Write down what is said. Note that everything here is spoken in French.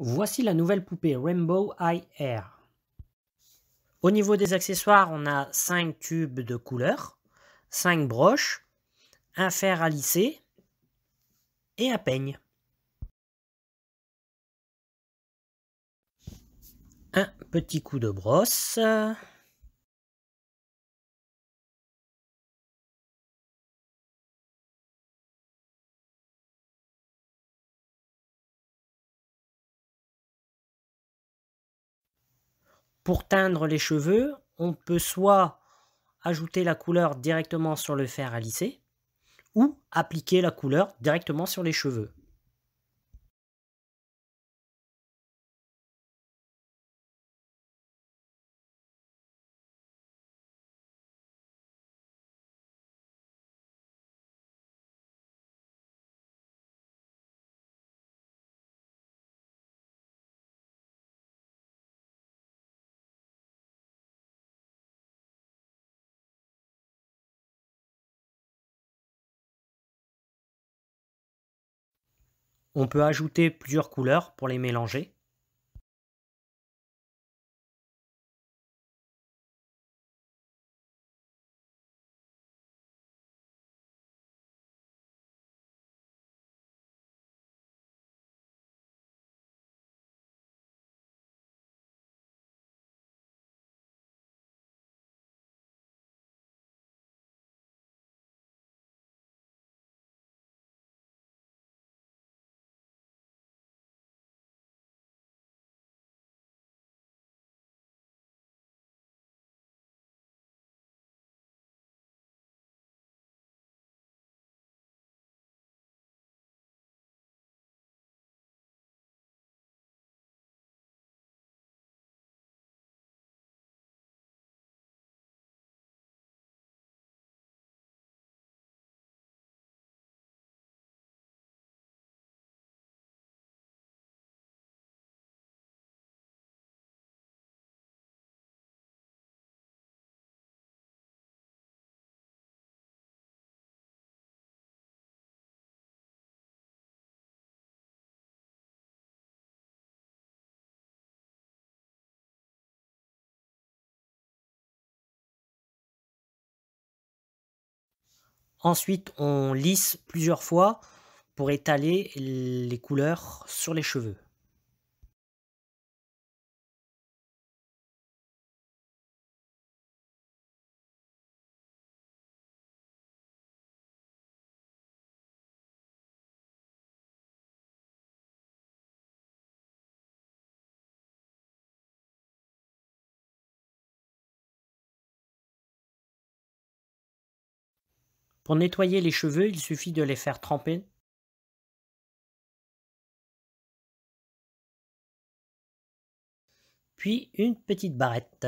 Voici la nouvelle poupée Rainbow Eye Air. Au niveau des accessoires, on a 5 tubes de couleur, 5 broches, un fer à lisser et un peigne. Un petit coup de brosse. Pour teindre les cheveux, on peut soit ajouter la couleur directement sur le fer à lisser ou appliquer la couleur directement sur les cheveux. On peut ajouter plusieurs couleurs pour les mélanger. Ensuite, on lisse plusieurs fois pour étaler les couleurs sur les cheveux. Pour nettoyer les cheveux, il suffit de les faire tremper puis une petite barrette.